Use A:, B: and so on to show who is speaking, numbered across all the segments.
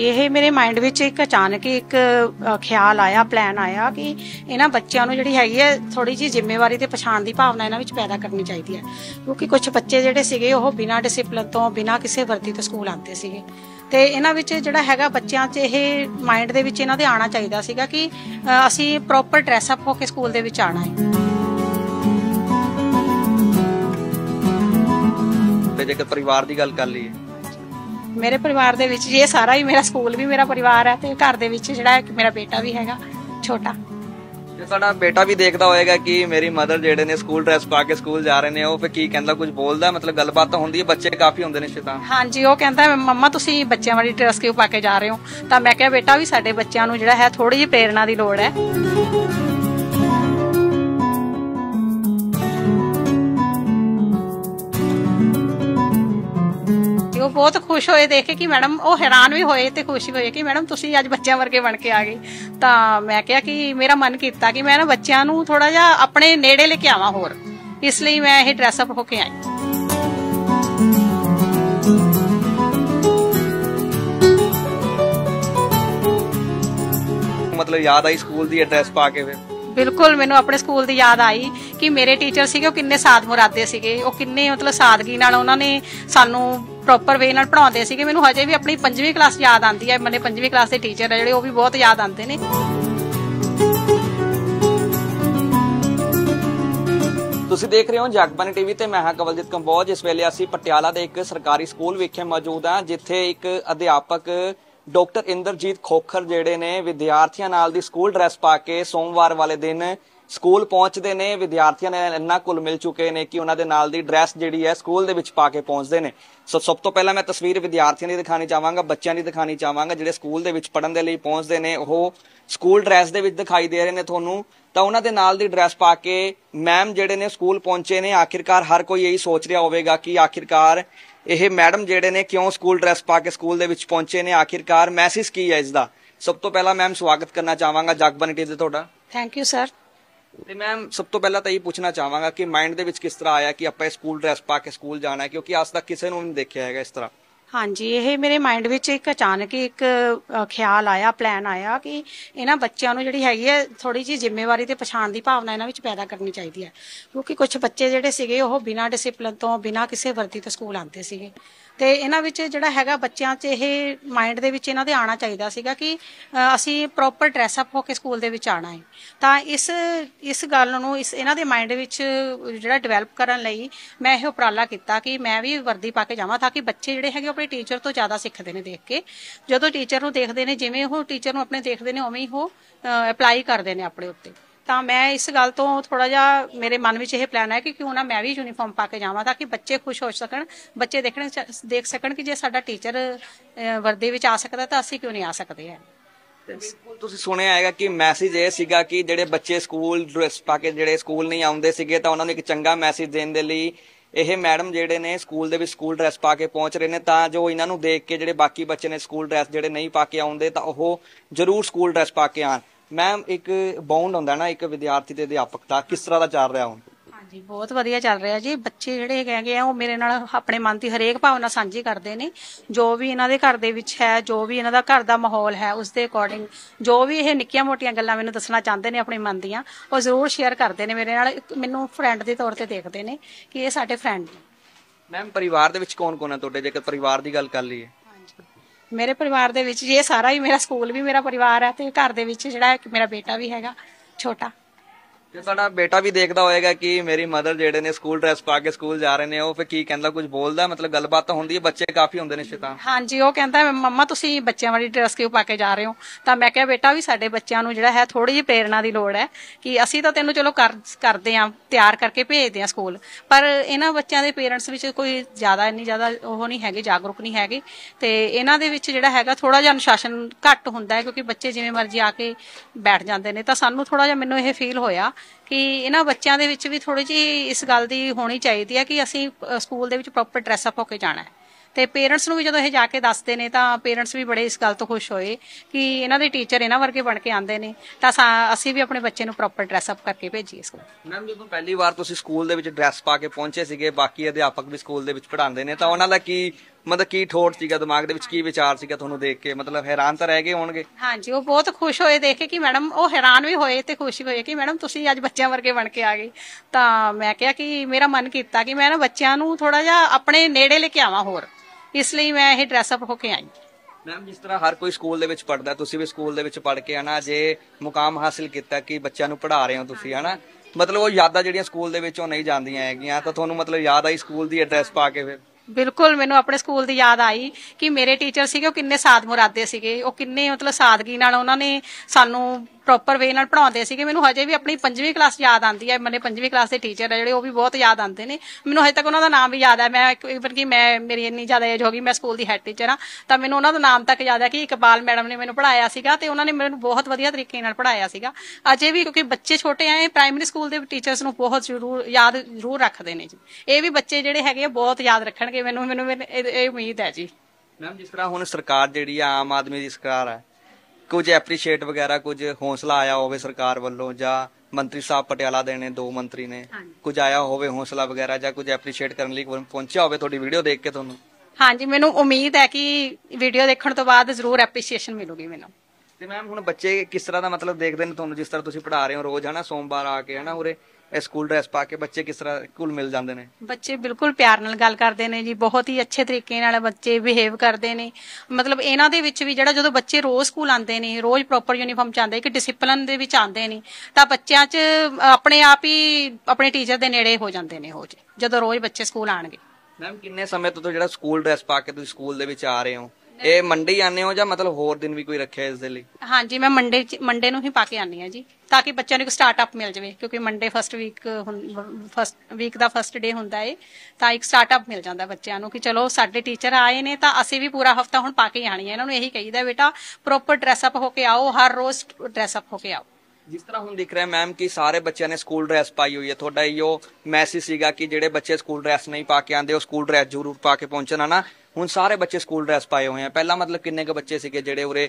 A: ਇਹ ਮੇਰੇ ਮਾਈਂਡ ਵਿੱਚ ਇੱਕ ਅਚਾਨਕ ਹੀ ਇੱਕ ਖਿਆਲ ਆਇਆ ਪਲਾਨ ਆਇਆ ਕਿ ਇਹਨਾਂ ਬੱਚਿਆਂ ਨੂੰ ਜਿਹੜੀ ਹੈਗੀ ਹੈ ਥੋੜੀ ਜੀ ਜ਼ਿੰਮੇਵਾਰੀ ਤੇ ਪਛਾਣ ਦੀ ਭਾਵਨਾ ਇਹਨਾਂ ਵਿੱਚ ਪੈਦਾ ਕਰਨੀ ਚਾਹੀਦੀ ਹੈ ਕਿਉਂਕਿ ਕੁਝ ਬੱਚੇ ਜਿਹੜੇ ਸੀਗੇ ਉਹ ਬਿਨਾਂ ਡਿਸਪਲਿਨ ਤੋਂ ਬਿਨਾਂ ਕਿਸੇ ਵਰਦੀ ਤੋਂ ਸਕੂਲ ਆਉਂਦੇ ਸੀਗੇ ਤੇ ਇਹਨਾਂ ਵਿੱਚ ਜਿਹੜਾ ਹੈਗਾ ਬੱਚਿਆਂ 'ਚ ਇਹ ਮਾਈਂਡ ਦੇ ਵਿੱਚ ਇਹਨਾਂ ਦੇ ਆਣਾ ਚਾਹੀਦਾ ਸੀਗਾ ਕਿ ਅਸੀਂ ਪ੍ਰੋਪਰ ਡਰੈਸ ਅਪ ਹੋ ਕੇ ਸਕੂਲ ਦੇ ਵਿੱਚ ਆਣਾ ਹੈ
B: ਤੇ ਜੇਕਰ ਪਰਿਵਾਰ ਦੀ ਗੱਲ ਕਰ ਲਈਏ
A: ਮੇਰੇ ਪਰਿਵਾਰ ਦੇ ਵਿੱਚ ਇਹ ਸਾਰਾ ਹੀ ਮੇਰਾ ਸਕੂਲ ਵੀ ਮੇਰਾ ਪਰਿਵਾਰ ਹੈ ਤੇ ਘਰ ਦੇ ਵਿੱਚ ਜਿਹੜਾ ਮੇਰਾ ਬੇਟਾ ਵੀ ਹੈਗਾ ਛੋਟਾ
B: ਤੇ ਸਾਡਾ ਬੇਟਾ ਵੀ ਦੇਖਦਾ ਹੋਏਗਾ ਕਿ ਮੇਰੀ ਮਦਰ ਜਿਹੜੇ ਨੇ ਸਕੂਲ ਡਰੈਸ ਪਾ ਕੇ ਸਕੂਲ ਜਾ ਰਹੇ ਨੇ ਉਹ ਫਿਰ ਕੀ ਕਹਿੰਦਾ ਕੁਝ ਬੋਲਦਾ ਮਤਲਬ ਗੱਲਬਾਤ ਤਾਂ ਹੁੰਦੀ ਹੈ ਬੱਚੇ ਕਾਫੀ ਹੁੰਦੇ ਨੇ ਸ਼ੈਤਾਨ
A: ਹਾਂਜੀ ਉਹ ਕਹਿੰਦਾ ਮੰਮਾ ਤੁਸੀਂ ਬੱਚਿਆਂ ਵਾਲੀ ਡਰੈਸ ਕਿਉਂ ਪਾ ਕੇ ਜਾ ਰਹੇ ਹੋ ਤਾਂ ਮੈਂ ਕਿਹਾ ਬੇਟਾ ਵੀ ਸਾਡੇ ਬੱਚਿਆਂ ਨੂੰ ਜਿਹੜਾ ਹੈ ਥੋੜੀ ਜਿਹੀ ਪ੍ਰੇਰਣਾ ਦੀ ਲੋੜ ਹੈ ਬਹੁਤ ਖੁਸ਼ ਹੋਏ ਦੇਖ ਕੇ ਕਿ ਮੈਡਮ ਉਹ ਹੈਰਾਨ ਵੀ ਹੋਏ ਤੇ ਖੁਸ਼ ਹੋਏ ਕਿ ਮੈਡਮ ਤੁਸੀਂ ਅੱਜ ਬੱਚਿਆਂ ਵਰਗੇ ਬਣ ਕੇ ਆ ਗਏ ਤਾਂ ਮੈਂ ਕਿਹਾ ਕਿ ਮੇਰਾ ਮਨ ਕੀਤਾ ਕਿ ਮੈਂ ਨਾ ਬੱਚਿਆਂ ਨੂੰ ਥੋੜਾ ਜਿਹਾ ਆਪਣੇ ਨੇੜੇ ਲੈ ਕੇ ਆਵਾਂ ਹੋਰ ਇਸ ਲਈ ਮੈਂ ਇਹ ਡਰੈਸ ਅਪ ਹੋ ਕੇ ਆਈ
B: ਮਤਲਬ ਯਾਦ ਆਈ ਸਕੂਲ ਦੀ ਐਡਰੈਸ ਪਾ ਕੇ ਫਿਰ
A: ਬਿਲਕੁਲ ਮੈਨੂੰ ਆਪਣੇ ਸਕੂਲ ਦੀ ਯਾਦ ਆਈ ਕਿ ਮੇਰੇ ਟੀਚਰ ਸੀਗੇ ਉਹ ਕਿੰਨੇ ਸਾਦ ਮੁਰਾਦੇ ਸੀਗੇ ਉਹ ਕਿੰਨੇ ਮਤਲਬ ਸਾਦਗੀ ਨਾਲ ਉਹਨਾਂ ਨੇ ਸਾਨੂੰ ਪ੍ਰੋਪਰ ਵੇ ਨਾਲ ਪੜਾਉਂਦੇ ਸੀਗੇ ਮੈਨੂੰ ਹਜੇ ਵੀ ਆਪਣੀ 5ਵੀਂ ਕਲਾਸ ਯਾਦ ਆਂਦੀ ਹੈ ਮਨੇ 5ਵੀਂ ਕਲਾਸ ਦੇ ਟੀਚਰ ਆ ਜਿਹੜੇ ਉਹ ਵੀ ਬਹੁਤ ਯਾਦ ਆਉਂਦੇ ਨੇ
B: ਤੁਸੀਂ ਦੇਖ ਰਹੇ ਹੋ ਜਗਬਾਨੀ ਟੀਵੀ ਤੇ ਮੈਂ ਹਾਂ ਕਵਲਜੀਤ ਕੰਬੋਜ ਇਸ ਵੇਲੇ ਅਸੀਂ ਪਟਿਆਲਾ ਦੇ ਇੱਕ ਸਰਕਾਰੀ ਸਕੂਲ ਵਿਖੇ ਮੌਜੂਦ ਹਾਂ ਜਿੱਥੇ ਇੱਕ ਅਧਿਆਪਕ ਡਾਕਟਰ ਇੰਦਰਜੀਤ ਖੋਖਰ ਜਿਹੜੇ ਨੇ ਵਿਦਿਆਰਥੀਆਂ ਨਾਲ ਦੀ ਸਕੂਲ ਡਰੈਸ ਪਾ ਕੇ ਸੋਮਵਾਰ ਵਾਲੇ ਦਿਨ ਸਕੂਲ ਪਹੁੰਚਦੇ ਨੇ ਵਿਦਿਆਰਥੀਆਂ ਨੇ ਇੰਨਾ ਕੁਲ ਮਿਲ ਚੁੱਕੇ ਨੇ ਕਿ ਉਹਨਾਂ ਦੇ ਨਾਲ ਦੀ ਡਰੈਸ ਜਿਹੜੀ ਹੈ ਸਕੂਲ ਦੇ ਵਿੱਚ ਪਾ ਕੇ ਪਹੁੰਚਦੇ ਨੇ ਸੋ ਸਭ ਤੋਂ ਪਹਿਲਾਂ ਮੈਂ ਤਸਵੀਰ ਵਿਦਿਆਰਥੀਆਂ ਦੀ ਦਿਖਾਣੀ ਚਾਹਾਂਗਾ ਬੱਚਿਆਂ ਦੀ ਦਿਖਾਣੀ ਚਾਹਾਂਗਾ ਜਿਹੜੇ ਸਕੂਲ ਦੇ ਵਿੱਚ ਪੜਨ ਦੇ ਲਈ ਪਹੁੰਚਦੇ ਨੇ ਉਹ ਸਕੂਲ ਡਰੈਸ ਦੇ ਵਿੱਚ ਦਿਖਾਈ ਦੇ ਰਹੇ ਨੇ ਤੁਹਾਨੂੰ ਤਾਂ ਉਹਨਾਂ ਦੇ ਨਾਲ ਦੀ ਡਰੈਸ ਪਾ ਕੇ ਮੈਮ ਜਿਹੜੇ ਨੇ ਸਕੂਲ ਪਹੁੰਚੇ ਨੇ ਆਖਿਰਕਾਰ ਹਰ ਕੋਈ ਇਹੀ ਸੋਚ ਰਿਹਾ ਹੋਵੇਗਾ ਕਿ ਆਖਿਰਕਾਰ ਇਹ ਮੈਡਮ ਜਿਹੜੇ ਨੇ ਕਿਉਂ ਸਕੂਲ ਡਰੈਸ ਪਾ ਕੇ ਸਕੂਲ ਦੇ ਵਿੱਚ ਪਹੁੰਚੇ ਨੇ ਆਖਿਰਕਾਰ ਮੈਸੇਜ ਕੀ ਹੈ ਇਸ ਦਾ ਸਭ ਤੋਂ ਪਹਿਲਾਂ ਮੈਮ ਸਵਾਗਤ ਕਰਨਾ ਚਾਹਾਂਗਾ ਜਗਬਾਨੀ ਟੀਵੀ ਦੇ ਤੁਹਾਡਾ ਥੈਂਕ ਯੂ ਸਰ ਤੇ ਮੈਮ ਸਭ ਤੋਂ ਪਹਿਲਾਂ ਤਾਂ ਇਹ ਪੁੱਛਣਾ ਚਾਹਾਂਗਾ ਕਿ ਮਾਈਂਡ ਦੇ ਵਿੱਚ ਕਿਸ ਤਰ੍ਹਾਂ ਆਇਆ ਕਿ ਆਪਾਂ ਇਹ ਸਕੂਲ ਡਰੈਸ ਪਾ ਕੇ ਸਕੂਲ ਜਾਣਾ ਹੈ ਕਿਉਂਕਿ ਅੱਜ ਤੱਕ ਕਿਸੇ ਨੂੰ ਨਹੀਂ ਦੇਖਿਆ ਹੈਗਾ ਇਸ ਤਰ੍ਹਾਂ
A: ਹਾਂਜੀ ਇਹ ਮੇਰੇ ਮਾਈਂਡ ਵਿੱਚ ਇੱਕ ਅਚਾਨਕ ਹੀ ਇੱਕ ਖਿਆਲ ਆਇਆ ਪਲਾਨ ਆਇਆ ਕਿ ਇਹਨਾਂ ਬੱਚਿਆਂ ਨੂੰ ਜਿਹੜੀ ਹੈਗੀ ਹੈ ਥੋੜੀ ਜਿਹੀ ਜ਼ਿੰਮੇਵਾਰੀ ਤੇ ਪਛਾਣ ਦੀ ਭਾਵਨਾ ਇਹਨਾਂ ਵਿੱਚ ਪੈਦਾ ਕਰਨੀ ਚਾਹੀਦੀ ਹੈ ਕਿਉਂਕਿ ਕੁਝ ਬੱਚੇ ਜਿਹੜੇ ਸੀਗੇ ਉਹ ਬਿਨਾਂ ਡਿਸਪਲਿਨ ਤੋਂ ਬਿਨਾਂ ਕਿਸੇ ਵਰਦੀ ਤੋਂ ਸਕੂਲ ਆਉਂਦੇ ਸੀਗੇ ਤੇ ਇਹਨਾਂ ਵਿੱਚ ਜਿਹੜਾ ਹੈਗਾ ਬੱਚਿਆਂ 'ਚ ਇਹ ਮਾਈਂਡ ਦੇ ਵਿੱਚ ਇਹਨਾਂ ਦੇ ਆਣਾ ਚਾਹੀਦਾ ਸੀਗਾ ਕਿ ਅਸੀਂ ਪ੍ਰੋਪਰ ਡਰੈਸ ਅਪ ਹੋ ਕੇ ਸਕੂਲ ਦੇ ਵਿੱਚ ਆਣਾ ਹੈ ਤਾਂ ਇਸ ਇਸ ਗੱਲ ਨੂੰ ਇਸ ਇਹਨਾਂ ਦੇ ਮਾਈਂਡ ਵਿੱਚ ਜਿਹੜਾ ਡਿਵੈਲਪ ਕਰਨ ਲਈ ਮੈਂ ਇਹ ਉਪਰਾਲਾ ਕੀਤਾ ਕਿ ਮੈਂ ਵੀ ਵਰਦੀ ਪਾ ਕੇ ਜਾਵਾਂ ਤਾਂ ਕਿ ਬੱਚੇ ਜਿਹੜੇ ਹੈਗੇ ਉਹ ਆਪਣੇ ਟੀਚਰ ਤੋਂ ਜ਼ਿਆਦਾ ਸਿੱਖਦੇ ਨੇ ਦੇਖ ਕੇ ਜਦੋਂ ਟੀਚਰ ਨੂੰ ਦੇਖਦੇ ਨੇ ਜਿਵੇਂ ਉਹ ਟੀਚਰ ਨੂੰ ਆਪਣੇ ਦੇਖਦੇ ਨੇ ਉਵੇਂ ਹੀ ਉਹ ਅਪਲਾਈ ਕਰਦੇ ਨੇ ਆਪਣੇ ਉੱਤੇ ਤਾਂ ਮੈਂ ਇਸ ਗੱਲ ਤੋਂ ਥੋੜਾ ਜਿਹਾ ਮੇਰੇ ਮਨ ਵਿੱਚ ਇਹ ਪਲਾਨ ਹੈ ਕਿ ਕਿਉਂ ਨਾ ਮੈਂ ਵੀ ਯੂਨੀਫਾਰਮ ਪਾ ਕੇ ਜਾਵਾਂ ਤਾਂ ਕਿ ਬੱਚੇ ਖੁਸ਼ ਹੋ ਸਕਣ ਬੱਚੇ ਦੇਖਣ ਦੇਖ ਸਕਣ ਕਿ ਜੇ ਸਾਡਾ ਟੀਚਰ ਵਰਦੇ ਵਿੱਚ ਆ ਸਕਦਾ ਤਾਂ ਅਸੀਂ ਕਿਉਂ ਨਹੀਂ ਆ ਸਕਦੇ ਹੈ
B: ਬਿਲਕੁਲ ਤੁਸੀਂ ਸੁਣਿਆ ਆਏਗਾ ਕਿ ਮੈਸੇਜ ਇਹ ਸੀਗਾ ਕਿ ਜਿਹੜੇ ਬੱਚੇ ਸਕੂਲ ਡਰੈਸ ਪਾ ਕੇ ਜਿਹੜੇ ਸਕੂਲ ਨਹੀਂ ਆਉਂਦੇ ਸੀਗੇ ਤਾਂ ਉਹਨਾਂ ਨੂੰ ਇੱਕ ਚੰਗਾ ਮੈਸੇਜ ਦੇਣ ਦੇ ਲਈ ਇਹ ਮੈਡਮ ਜਿਹੜੇ ਨੇ ਸਕੂਲ ਦੇ ਵਿੱਚ ਸਕੂਲ ਡਰੈਸ ਪਾ ਕੇ ਪਹੁੰਚ ਰਹੇ ਨੇ ਤਾਂ ਜੋ ਇਹਨਾਂ ਨੂੰ ਦੇਖ ਕੇ ਜਿਹੜੇ ਬਾਕੀ ਬੱਚੇ ਨੇ ਸਕੂਲ ਡਰੈਸ ਜਿਹੜੇ ਨਹੀਂ ਪਾ ਕੇ ਆਉਂਦੇ ਤਾਂ ਉਹ ਜ਼ਰੂਰ ਸਕੂਲ ਡਰੈਸ ਪਾ ਕੇ ਆਣ ਮੈਮ ਇੱਕ ਬਾਉਂਡ ਹੁੰਦਾ ਨਾ ਇੱਕ ਵਿਦਿਆਰਥੀ ਤੇ ਅਧਿਆਪਕ ਦਾ ਕਿਸ ਤਰ੍ਹਾਂ ਦਾ ਚੱਲ ਰਿਹਾ ਹੁਣ
A: ਜੀ ਬਹੁਤ ਵਧੀਆ ਚੱਲ ਰਿਹਾ ਜੀ ਬੱਚੇ ਜਿਹੜੇ ਹੈਗੇ ਆ ਉਹ ਮੇਰੇ ਨਾਲ ਆਪਣੇ ਮਨ ਦੀ ਹਰੇਕ ਭਾਵਨਾ ਸਾਂਝੀ ਕਰਦੇ ਨੇ ਜੋ ਵੀ ਇਹਨਾਂ ਦੇ ਘਰ ਦੇ ਵਿੱਚ ਹੈ ਜੋ ਵੀ ਇਹਨਾਂ ਦਾ ਘਰ ਦਾ ਮਾਹੌਲ ਹੈ ਉਸ ਦੇ ਅਕੋਰਡਿੰਗ ਜੋ ਵੀ ਇਹ ਨਿੱਕੀਆਂ ਮੋਟੀਆਂ ਗੱਲਾਂ ਮੈਨੂੰ ਦੱਸਣਾ ਚਾਹੁੰਦੇ ਨੇ ਆਪਣੇ ਮਨ ਦੀਆਂ ਉਹ ਜ਼ਰੂਰ ਸ਼ੇਅਰ ਕਰਦੇ ਨੇ ਮੇਰੇ ਨਾਲ ਮੈਨੂੰ ਫਰੈਂਡ ਦੇ ਤੌਰ ਤੇ ਦੇਖਦੇ ਨੇ ਕਿ ਇਹ ਸਾਡੇ ਫਰੈਂਡ ਨੇ
B: ਮੈਮ ਪਰਿਵਾਰ ਦੇ ਵਿੱਚ ਕੌਣ ਕੌਣ ਹੈ ਤੁਹਾਡੇ ਜੇਕਰ ਪਰਿਵਾਰ ਦੀ ਗੱਲ ਕਰ ਲਈਏ
A: ਮੇਰੇ ਪਰਿਵਾਰ ਦੇ ਵਿੱਚ ਇਹ ਸਾਰਾ ਹੀ ਮੇਰਾ ਸਕੂਲ ਵੀ ਮੇਰਾ ਪਰਿਵਾਰ ਹੈ ਤੇ ਘਰ ਦੇ ਵਿੱਚ ਜਿਹੜਾ ਕਿ ਮੇਰਾ ਬੇਟਾ ਵੀ ਹੈਗਾ ਛੋਟਾ
B: ਤੇ ਤੁਹਾਡਾ ਬੇਟਾ ਵੀ ਦੇਖਦਾ ਹੋਏਗਾ ਕਿ ਮੇਰੀ ਮਦਰ ਜਿਹੜੇ ਨੇ ਸਕੂਲ ਡਰੈਸ ਪਾ ਕੇ ਸਕੂਲ ਜਾ ਰਹੇ ਨੇ ਉਹ ਫਿਰ ਕੀ ਕਹਿੰਦਾ ਕੁਝ ਬੋਲਦਾ ਮਤਲਬ ਗੱਲਬਾਤ ਤਾਂ ਹੁੰਦੀ ਹੈ ਬੱਚੇ ਕਾਫੀ ਹੁੰਦੇ ਨੇ ਸ਼ਿਤਾ
A: ਹਾਂਜੀ ਉਹ ਕਹਿੰਦਾ ਮੰਮਾ ਤੁਸੀਂ ਬੱਚਿਆਂ ਵਾਲੀ ਡਰੈਸ ਕਿਉਂ ਪਾ ਕੇ ਜਾ ਰਹੇ ਹੋ ਤਾਂ ਮੈਂ ਕਿਹਾ ਬੇਟਾ ਵੀ ਸਾਡੇ ਬੱਚਿਆਂ ਨੂੰ ਜਿਹੜਾ ਹੈ ਥੋੜੀ ਜਿਹੀ ਪ੍ਰੇਰਣਾ ਦੀ ਲੋੜ ਹੈ ਕਿ ਅਸੀਂ ਤਾਂ ਤੈਨੂੰ ਚਲੋ ਕਰ ਕਰਦੇ ਆ ਤਿਆਰ ਕਰਕੇ ਭੇਜਦੇ ਆ ਸਕੂਲ ਪਰ ਇਹਨਾਂ ਬੱਚਿਆਂ ਦੇ ਪੇਰੈਂਟਸ ਵਿੱਚ ਕੋਈ ਜ਼ਿਆਦਾ ਇੰਨੀ ਜ਼ਿਆਦਾ ਉਹ ਨਹੀਂ ਹੈਗੇ ਜਾਗਰੂਕ ਨਹੀਂ ਹੈਗੇ ਤੇ ਇਹਨਾਂ ਦੇ ਵਿੱਚ ਜਿਹੜਾ ਹੈਗਾ ਥੋੜਾ ਜਿਹਾ ਅਨੁਸ਼ਾਸਨ ਘੱਟ ਹੁੰਦਾ ਹੈ ਕਿਉਂਕਿ ਬੱਚੇ ਜਿਵੇਂ ਮਰਜ਼ੀ ਆ ਕੇ ਬੈਠ ਜਾਂਦੇ ਨੇ ਤਾਂ ਸਾਨੂੰ ਥੋੜਾ ਜਿਹਾ ਮੈਨੂੰ ਇਹ ਫੀਲ ਹੋਇਆ ਕਿ ਇਹਨਾਂ ਬੱਚਿਆਂ ਦੇ ਵਿੱਚ ਵੀ ਥੋੜੀ ਜੀ ਇਸ ਗੱਲ ਦੀ ਹੋਣੀ ਚਾਹੀਦੀ ਹੈ ਕਿ ਅਸੀਂ ਸਕੂਲ ਦੇ ਵਿੱਚ ਪ੍ਰੋਪਰ ਡਰੈਸ ਅਪ ਹੋ ਕੇ ਜਾਣਾ ਹੈ ਤੇ ਪੇਰੈਂਟਸ ਨੂੰ ਵੀ ਜਦੋਂ ਇਹ ਜਾ ਕੇ ਦੱਸਦੇ ਨੇ ਤਾਂ ਪੇਰੈਂਟਸ ਵੀ ਬੜੇ ਇਸ ਗੱਲ ਤੋਂ ਖੁਸ਼ ਹੋਏ ਕਿ ਇਹਨਾਂ ਦੇ ਟੀਚਰ ਇਹਨਾਂ ਵਰਗੇ ਬਣ ਕੇ ਆਉਂਦੇ ਨੇ ਤਾਂ ਅਸੀਂ ਵੀ ਆਪਣੇ ਬੱਚੇ ਨੂੰ ਪ੍ਰੋਪਰ ਡਰੈਸ ਅਪ ਕਰਕੇ ਭੇਜੀਏ ਸਕੂਲ
B: ਮੈਮ ਜਦੋਂ ਪਹਿਲੀ ਵਾਰ ਤੁਸੀਂ ਸਕੂਲ ਦੇ ਵਿੱਚ ਡਰੈਸ ਪਾ ਕੇ ਪਹੁੰਚੇ ਸੀਗੇ ਬਾਕੀ ਅਧਿਆਪਕ ਵੀ ਸਕੂਲ ਦੇ ਵਿੱਚ ਪੜ੍ਹਾਉਂਦੇ ਨੇ ਤਾਂ ਉਹਨਾਂ ਦਾ ਕੀ ਮਤਲਬ ਕੀ ਥੋਟ ਸੀਗਾ ਦਿਮਾਗ ਦੇ ਵਿੱਚ ਕੀ ਵਿਚਾਰ ਸੀਗਾ ਤੁਹਾਨੂੰ ਦੇਖ ਕੇ ਮਤਲਬ ਹੈਰਾਨ ਤਾਂ ਰਹਿ ਗਏ ਹੋਣਗੇ
A: ਹਾਂਜੀ ਉਹ ਬਹੁਤ ਖੁਸ਼ ਹੋਏ ਦੇਖ ਕੇ ਕਿ ਮੈਡਮ ਉਹ ਹੈਰਾਨ ਵੀ ਹੋਏ ਤੇ ਖੁਸ਼ ਹੋਏ ਕਿ ਮੈਡਮ ਤੁਸੀਂ ਅੱਜ ਬੱਚਿਆਂ ਵਰਗੇ ਬਣ ਕੇ ਆ ਗਏ ਤਾਂ ਮੈਂ ਕਿਹਾ ਕਿ ਮੇਰਾ ਮਨ ਕੀਤਾ ਕਿ ਮੈਂ ਨਾ ਬੱਚਿਆਂ ਨੂੰ ਥੋੜਾ ਜਿਹਾ ਆਪਣੇ ਨੇੜੇ ਲੈ ਕੇ ਆਵਾਂ ਹੋਰ ਇਸ ਲਈ ਮੈਂ ਇਹ ਡਰੈਸ ਅਪ ਹੋ ਕੇ ਆਈ
B: ਮੈਮ ਜਿਸ ਤਰ੍ਹਾਂ ਹਰ ਕੋਈ ਸਕੂਲ ਦੇ ਵਿੱਚ ਪੜਦਾ ਤੁਸੀਂ ਵੀ ਸਕੂਲ ਦੇ ਵਿੱਚ ਪੜ ਕੇ ਆਣਾ ਜੇ ਮੁਕਾਮ ਹਾਸਿਲ ਕੀਤਾ ਕਿ ਬੱਚਿਆਂ ਨੂੰ ਪੜਾ ਰਹੇ ਹੋ ਤੁਸੀਂ ਹਨਾ ਮਤਲਬ ਉਹ ਯਾਦਾਂ ਜਿਹੜੀਆਂ ਸਕੂਲ ਦੇ ਵਿੱਚੋਂ ਨਹੀਂ ਜਾਂਦੀਆਂ ਹੈਗੀਆਂ ਤਾਂ ਤੁਹਾਨੂੰ ਮਤਲਬ ਯਾਦ ਆਈ ਸਕੂਲ ਦੀ ਐਡਰੈਸ ਪਾ ਕੇ ਫਿਰ
A: ਬਿਲਕੁਲ ਮੈਨੂੰ ਆਪਣੇ ਸਕੂਲ ਦੀ ਯਾਦ ਆਈ ਕਿ ਮੇਰੇ ਟੀਚਰ ਸੀਗੇ ਉਹ ਕਿੰਨੇ ਸਾਦ ਮੁਰਾਦੇ ਸੀਗੇ ਉਹ ਕਿੰਨੇ ਮਤਲਬ ਸਾਦਗੀ ਨਾਲ ਉਹਨਾਂ ਨੇ ਸਾਨੂੰ ਪ੍ਰੋਪਰ ਵੇ ਨਾਲ ਪੜਾਉਂਦੇ ਸੀਗੇ ਮੈਨੂੰ ਹਜੇ ਵੀ ਆਪਣੀ 5ਵੀਂ ਕਲਾਸ ਯਾਦ ਆਂਦੀ ਹੈ ਮੈਨੇ 5ਵੀਂ ਕਲਾਸ ਦੇ ਟੀਚਰ ਹੈ ਜਿਹੜੇ ਉਹ ਵੀ ਬਹੁਤ ਯਾਦ ਆਂਦੇ ਨੇ ਮੈਨੂੰ ਹਜੇ ਤੱਕ ਉਹਨਾਂ ਦਾ ਨਾਮ ਵੀ ਯਾਦ ਹੈ ਮੈਂ ਇੱਕ ਕਿ ਮੈਂ ਮੇਰੀ ਇੰਨੀ ਜ਼ਿਆਦਾ ਏਜ ਹੋ ਗਈ ਮੈਂ ਸਕੂਲ ਦੀ ਹੈੱਡ ਟੀਚਰ ਹਾਂ ਤਾਂ ਮੈਨੂੰ ਉਹਨਾਂ ਦਾ ਨਾਮ ਤੱਕ ਯਾਦ ਹੈ ਕਿ ਇਕਬਾਲ ਮੈਡਮ ਨੇ ਮੈਨੂੰ ਪੜਾਇਆ ਸੀਗਾ ਤੇ ਉਹਨਾਂ ਨੇ ਮੈਨੂੰ ਬਹੁਤ ਵਧੀਆ ਤਰੀਕੇ ਨਾਲ ਪੜਾਇਆ ਸੀਗਾ ਅਜੇ ਵੀ ਕਿਉਂਕਿ ਬੱਚੇ ਛੋਟੇ ਆ ਇਹ ਪ੍ਰਾਇਮਰੀ ਸਕੂਲ ਦੇ ਟੀਚਰਸ ਨੂੰ ਬਹੁਤ ਜ਼ਰੂਰ ਯਾਦ ਜ਼ਰੂਰ ਰੱਖਦੇ ਨੇ ਜੀ ਇਹ ਵੀ ਬੱਚੇ ਜਿਹੜੇ ਹੈਗੇ ਬਹੁਤ ਯਾਦ ਰੱਖਣਗੇ ਮੈਨੂੰ ਮੈਨੂੰ ਇਹ ਉਮੀਦ ਹੈ ਜੀ
B: ਮੈਮ ਜਿਸ ਤਰ੍ਹਾਂ ਹੁਣ ਸਰਕਾਰ ਜਿਹੜੀ ਆ ਆਮ ਆਦਮੀ ਦੀ ਸਰਕਾਰ ਆ ਕੁਝ ਐਪਰੀਸ਼ੀਏਟ ਵਗੈਰਾ ਕੁਝ ਹੌਸਲਾ ਆਇਆ ਹੋਵੇ ਸਰਕਾਰ ਵੱਲੋਂ ਜਾਂ ਮੰਤਰੀ ਸਾਹਿਬ ਪਟਿਆਲਾ ਦੇ ਨੇ ਦੋ ਮੰਤਰੀ ਨੇ ਕੁਝ ਆਇਆ ਹੋਵੇ ਹੌਸਲਾ ਵਗੈਰਾ ਜਾਂ ਕੁਝ ਐਪਰੀਸ਼ੀਏਟ ਕਰਨ ਲਈ ਪਹੁੰਚਿਆ ਹੋਵੇ ਤੁਹਾਡੀ ਵੀਡੀਓ ਦੇਖ ਕੇ ਤੁਹਾਨੂੰ
A: ਹਾਂਜੀ ਮੈਨੂੰ ਉਮੀਦ ਹੈ ਕਿ ਵੀਡੀਓ ਦੇਖਣ ਤੋਂ ਬਾਅਦ ਜ਼ਰੂਰ ਐਪਰੀਸ਼ੀਏਸ਼ਨ ਮਿਲੂਗੀ ਮੈਨੂੰ ਤੇ ਮੈਮ ਹੁਣ
B: ਬੱਚੇ ਕਿਸ ਤਰ੍ਹਾਂ ਦਾ ਮਤਲਬ ਦੇਖਦੇ ਨੇ ਤੁਹਾਨੂੰ ਜਿਸ ਤਰ੍ਹਾਂ ਤੁਸੀਂ ਪੜਾ ਰਹੇ ਹੋ ਰੋਜ਼ ਹਨਾ ਸੋਮਵਾਰ ਆ ਕੇ ਹਨਾ ਉਰੇ ਸਕੂਲ ਡਰੈਸ ਪਾ ਕੇ ਬੱਚੇ ਕਿਸ ਤਰ੍ਹਾਂ ਕੁਲ ਮਿਲ ਜਾਂਦੇ ਨੇ
A: ਬੱਚੇ ਬਿਲਕੁਲ ਪਿਆਰ ਨਾਲ ਗੱਲ ਕਰਦੇ ਨੇ ਜੀ ਬਹੁਤ ਹੀ ਅੱਛੇ ਤਰੀਕੇ ਨਾਲ ਬੱਚੇ ਬਿਹੇਵ ਕਰਦੇ ਨੇ ਮਤਲਬ ਇਹਨਾਂ ਦੇ ਵਿੱਚ ਵੀ ਜਿਹੜਾ ਜਦੋਂ ਬੱਚੇ ਰੋਜ਼ ਸਕੂਲ ਆਉਂਦੇ ਨੇ ਰੋਜ਼ ਪ੍ਰੋਪਰ ਯੂਨੀਫਾਰਮ ਚ ਆਉਂਦੇ ਕਿ ਡਿਸਪਲਿਨ ਦੇ ਵਿੱਚ ਆਉਂਦੇ ਨੇ ਤਾਂ ਬੱਚਿਆਂ 'ਚ ਆਪਣੇ ਆਪ ਹੀ ਆਪਣੇ ਟੀਚਰ ਦੇ ਨੇੜੇ ਹੋ ਜਾਂਦੇ ਨੇ ਉਹ ਜਦੋਂ ਰੋਜ਼ ਬੱਚੇ ਸਕੂਲ ਆਣਗੇ
B: ਮੈਮ ਕਿੰਨੇ ਸਮੇਂ ਤੋਂ ਜਿਹੜਾ ਸਕੂਲ ਡਰੈਸ ਪਾ ਕੇ ਤੁਸੀਂ ਸਕੂਲ ਦੇ ਵਿੱਚ ਆ ਰਹੇ ਹੋ ਇਹ ਮੰਡੇ ਆਨੇ ਹੋ ਜਾਂ ਮਤਲਬ ਹੋਰ ਦਿਨ ਵੀ ਕੋਈ ਰੱਖਿਆ ਇਸ ਦੇ ਲਈ
A: ਹਾਂਜੀ ਮੈਂ ਮੰਡੇ ਚ- ਮੰਡੇ ਨੂੰ ਹੀ ਪਾ ਕੇ ਆਨੀ ਆ ਜੀ ਤਾਂ ਕਿ ਬੱਚਿਆਂ ਨੂੰ ਇੱਕ ਸਟਾਰਟਅਪ ਮਿਲ ਜਾਵੇ ਕਿਉਂਕਿ Monday first week first week ਦਾ ਫਸਟ ਡੇ ਹੁੰਦਾ ਏ ਤਾਂ ਇੱਕ ਸਟਾਰਟਅਪ ਮਿਲ ਜਾਂਦਾ ਬੱਚਿਆਂ ਨੂੰ ਕਿ ਚਲੋ ਸਾਡੇ ਟੀਚਰ ਆਏ ਨੇ ਤਾਂ ਅਸੀਂ ਵੀ ਪੂਰਾ ਹਫਤਾ ਹੁਣ ਪਾ ਕੇ ਆਣੀ ਆ ਇਹਨਾਂ ਨੂੰ ਇਹੀ ਕਹੀਦਾ ਬੇਟਾ ਪ੍ਰੋਪਰ ਡਰੈਸ ਅਪ ਹੋ ਕੇ ਆਓ ਹਰ ਰੋਜ਼ ਡਰੈਸ ਅਪ ਹੋ ਕੇ ਆਓ
B: ਜਿਸ ਤਰ੍ਹਾਂ ਹੁਣ ਦਿਖ ਰਿਹਾ ਮੈਮ ਕਿ ਸਾਰੇ ਬੱਚਿਆਂ ਨੇ ਸਕੂਲ ਡਰੈਸ ਪਾਈ ਹੋਈ ਹੈ ਤੁਹਾਡਾ ਇਹੋ ਮੈਸੇਜ ਸੀਗਾ ਕਿ ਜਿਹੜੇ ਬੱਚੇ ਸਕੂਲ ਡਰੈਸ ਨਹੀਂ ਪਾ ਕੇ ਆਂਦੇ ਉਹ ਸਕੂਲ ਡਰੈਸ ਜ਼ਰੂਰ ਪਾ ਕੇ ਪਹੁੰਚਣ ਹਨਾ ਹੁਣ ਸਾਰੇ ਬੱਚੇ ਸਕੂਲ ਡਰੈਸ ਪਾਏ ਹੋਏ ਆ ਪਹਿਲਾਂ ਮਤਲਬ ਕਿੰਨੇ ਕ ਬੱਚੇ ਸੀਗੇ ਜਿਹੜੇ ਉਰੇ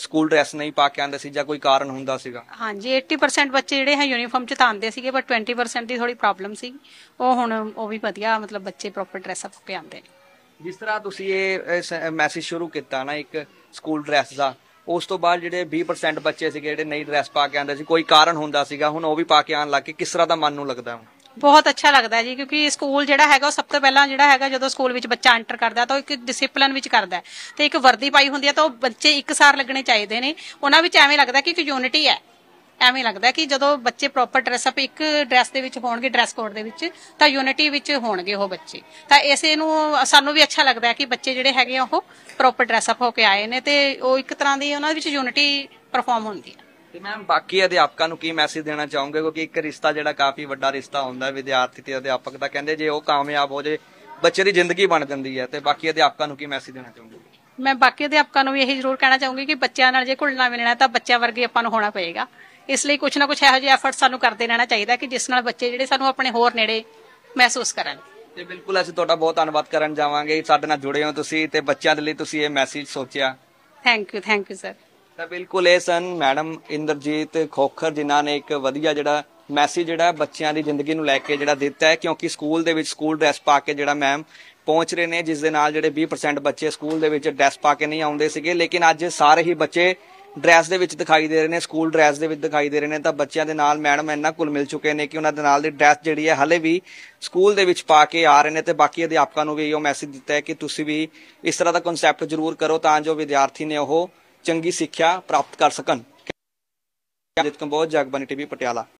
B: ਸਕੂਲ ਡਰੈਸ ਨਹੀਂ ਪਾ ਕੇ ਆਂਦੇ ਸੀ ਜਾਂ ਕੋਈ ਕਾਰਨ ਹੁੰਦਾ ਸੀਗਾ
A: ਹਾਂਜੀ 80% ਬੱਚੇ ਜਿਹੜੇ ਹੈ ਯੂਨੀਫਾਰਮ ਚ ਤਾਂ ਆਂਦੇ ਸੀਗੇ ਪਰ 20% ਦੀ ਥੋੜੀ ਪ੍ਰੋਬਲਮ ਸੀ ਉਹ ਹੁਣ ਉਹ ਵੀ ਵਧੀਆ ਮਤਲਬ ਬੱਚੇ ਪ੍ਰੋਪਰ ਡਰੈਸ ਅਪ ਕੇ ਆਂਦੇ
B: ਜਿਸ ਤਰ੍ਹਾਂ ਤੁਸੀਂ ਇਹ ਮੈਸੇਜ ਸ਼ੁਰੂ ਕੀਤਾ ਨਾ ਇੱਕ ਸਕੂਲ ਡਰੈਸ ਦਾ ਉਸ ਤੋਂ ਬਾਅਦ ਜਿਹੜੇ 20% ਬੱਚੇ ਸੀਗੇ ਜਿਹੜੇ ਨਹੀਂ ਡਰੈਸ ਪਾ ਕੇ ਆਂਦੇ ਸੀ ਕੋਈ ਕਾਰਨ ਹੁੰਦਾ ਸੀਗਾ ਹੁਣ ਉਹ ਵੀ ਪਾ ਕੇ ਆਣ ਲੱਗ ਕੇ ਕਿਸ ਤਰ੍ਹਾਂ ਦਾ ਮਨ ਨੂੰ ਲੱਗਦਾ ਹੁਣ
A: ਬਹੁਤ ਅੱਛਾ ਲੱਗਦਾ ਜੀ ਕਿਉਂਕਿ ਸਕੂਲ ਜਿਹੜਾ ਹੈਗਾ ਉਹ ਸਭ ਤੋਂ ਪਹਿਲਾਂ ਜਿਹੜਾ ਹੈਗਾ ਜਦੋਂ ਸਕੂਲ ਵਿੱਚ ਬੱਚਾ ਐਂਟਰ ਕਰਦਾ ਤਾਂ ਉਹ ਇੱਕ ਡਿਸਪਲਿਨ ਵਿੱਚ ਕਰਦਾ ਤੇ ਇੱਕ ਵਰਦੀ ਪਾਈ ਹੁੰਦੀ ਹੈ ਤਾਂ ਉਹ ਬੱਚੇ ਇੱਕਸਾਰ ਲੱਗਣੇ ਚਾਹੀਦੇ ਨੇ ਉਹਨਾਂ ਵਿੱਚ ਐਵੇਂ ਲੱਗਦਾ ਕਿ ਇੱਕ ਯੂਨਿਟੀ ਹੈ ਐਵੇਂ ਲੱਗਦਾ ਕਿ ਜਦੋਂ ਬੱਚੇ ਪ੍ਰੋਪਰ ਡਰੈਸ ਅਪ ਇੱਕ ਡਰੈਸ ਦੇ ਵਿੱਚ ਹੋਣਗੇ ਡਰੈਸ ਕੋਡ ਦੇ ਵਿੱਚ ਤਾਂ ਯੂਨਿਟੀ ਵਿੱਚ ਹੋਣਗੇ ਉਹ ਬੱਚੇ ਤਾਂ ਇਸੇ ਨੂੰ ਸਾਨੂੰ ਵੀ ਅੱਛਾ ਲੱਗਦਾ ਕਿ ਬੱਚੇ ਜਿਹੜੇ ਹੈਗੇ ਆ ਉਹ ਪ੍ਰੋਪਰ ਡਰੈਸ ਅਪ ਹੋ ਕੇ ਆਏ ਨੇ ਤੇ ਉਹ ਇੱਕ ਤਰ੍ਹਾਂ ਦੀ ਉਹਨਾਂ ਵਿੱਚ ਯੂਨਿਟੀ ਪਰਫਾਰਮ ਹੁੰਦੀ ਹੈ ਤੇ ਮੈਮ
B: ਬਾਕੀ ਅਧਿਆਪਕਾਂ ਨੂੰ ਕੀ ਮੈਸੇਜ ਦੇਣਾ ਚਾਹੋਗੇ ਕਿਉਂਕਿ ਇੱਕ ਰਿਸ਼ਤਾ ਜਿਹੜਾ ਕਾਫੀ ਵੱਡਾ ਰਿਸ਼ਤਾ ਹੁੰਦਾ ਹੈ ਵਿਦਿਆਰਥੀ ਤੇ ਅਧਿਆਪਕ ਦਾ ਕਹਿੰਦੇ ਜੇ ਉਹ ਕਾਮਯਾਬ ਹੋ ਜੇ ਬੱਚੇ ਦੀ ਜ਼ਿੰਦਗੀ ਬਣ ਜਾਂਦੀ ਹੈ ਤੇ ਬਾਕੀ ਅਧਿਆਪਕਾਂ ਨੂੰ ਕੀ ਮੈਸੇਜ ਦੇਣਾ ਚਾਹੋਗੇ
A: ਮੈਂ ਬਾਕੀ ਅਧਿਆਪਕਾਂ ਨੂੰ ਵੀ ਇਹੀ ਜ਼ਰੂਰ ਕਹਿਣਾ ਚਾਹੂੰਗੀ ਕਿ ਬੱਚਿਆਂ ਨਾਲ ਜੇ ਘੁਲਣਾ ਮਿਲਣਾ ਤਾਂ ਬੱਚਿਆਂ ਵਰਗੇ ਆਪਾਂ ਨੂੰ ਹੋਣਾ ਪਏਗਾ ਇਸ ਲਈ ਕੁਝ ਨਾ ਕੁਝ ਇਹੋ ਜਿਹੇ ਐਫਰਟ ਸਾਨੂੰ ਕਰਦੇ ਰਹਿਣਾ ਚਾਹੀਦਾ ਕਿ ਜਿਸ ਨਾਲ ਬੱਚੇ ਜਿਹੜੇ ਸਾਨੂੰ ਆਪਣੇ ਹੋਰ ਨੇੜੇ ਮਹਿਸੂਸ ਕਰਨ
B: ਤੇ ਬਿਲਕੁਲ ਅਸੀਂ ਤੁਹਾਡਾ ਬਹੁਤ ਧੰਨਵਾਦ ਕਰਨ ਜਾਵਾਂਗੇ ਸਾਡੇ ਨਾਲ ਜੁੜੇ ਹੋ ਤੁਸੀਂ ਤੇ ਬੱਚਿਆਂ ਦੇ ਲਈ ਤੁਸੀਂ ਇਹ ਮੈਸੇਜ ਸੋਚਿਆ
A: thank you thank you sir ਤਾਂ ਬਿਲਕੁਲ
B: ਇਹ ਸਨ ਮੈਡਮ ਇੰਦਰਜੀਤ ਖੋਖਰ ਜਿਨ੍ਹਾਂ ਨੇ ਇੱਕ ਵਧੀਆ ਜਿਹੜਾ ਮੈਸੇਜ ਜਿਹੜਾ ਬੱਚਿਆਂ ਦੀ ਜ਼ਿੰਦਗੀ ਨੂੰ ਲੈ ਕੇ ਜਿਹੜਾ ਦਿੱਤਾ ਹੈ ਕਿਉਂਕਿ ਸਕੂਲ ਦੇ ਵਿੱਚ ਸਕੂਲ ਡਰੈਸ ਪਾ ਕੇ ਜਿਹੜਾ ਮੈਮ ਪਹੁੰਚ ਰਹੇ ਨੇ ਜਿਸ ਦੇ ਨਾਲ ਜਿਹੜੇ 20% ਬੱਚੇ ਸਕੂਲ ਦੇ ਵਿੱਚ ਡਰੈਸ ਪਾ ਕੇ ਨਹੀਂ ਆਉਂਦੇ ਸੀਗੇ ਲੇਕਿਨ ਅੱਜ ਸਾਰੇ ਹੀ ਬੱਚੇ ਡਰੈਸ ਦੇ ਵਿੱਚ ਦਿਖਾਈ ਦੇ ਰਹੇ ਨੇ ਸਕੂਲ ਡਰੈਸ ਦੇ ਵਿੱਚ ਦਿਖਾਈ ਦੇ ਰਹੇ ਨੇ ਤਾਂ ਬੱਚਿਆਂ ਦੇ ਨਾਲ ਮੈਡਮ ਇੰਨਾ ਕੁਲ ਮਿਲ ਚੁੱਕੇ ਨੇ ਕਿ ਉਹਨਾਂ ਦੇ ਨਾਲ ਦੀ ਡਰੈਸ ਜਿਹੜੀ ਹੈ ਹਲੇ ਵੀ ਸਕੂਲ ਦੇ ਵਿੱਚ ਪਾ ਕੇ ਆ ਰਹੇ ਨੇ ਤੇ ਬਾਕੀ ਅਧਿਆਪਕਾਂ ਨੂੰ ਵੀ ਇਹੋ ਮੈਸੇਜ ਦਿੱਤਾ ਹੈ ਕਿ ਤੁਸੀਂ ਵੀ ਇਸ ਤਰ੍ਹਾਂ ਦਾ ਕਨਸੈਪਟ ਜ਼ਰੂਰ ਕਰੋ ਤਾਂ ਜੋ ਵਿਦਿਆਰਥੀ ਨੇ ਉਹ ਚੰਗੀ ਸਿੱਖਿਆ ਪ੍ਰਾਪਤ ਕਰ ਸਕਣ ਜਿਤ ਬਹੁਤ ਜਗਬਾਨੀ ਟੀਵੀ ਪਟਿਆਲਾ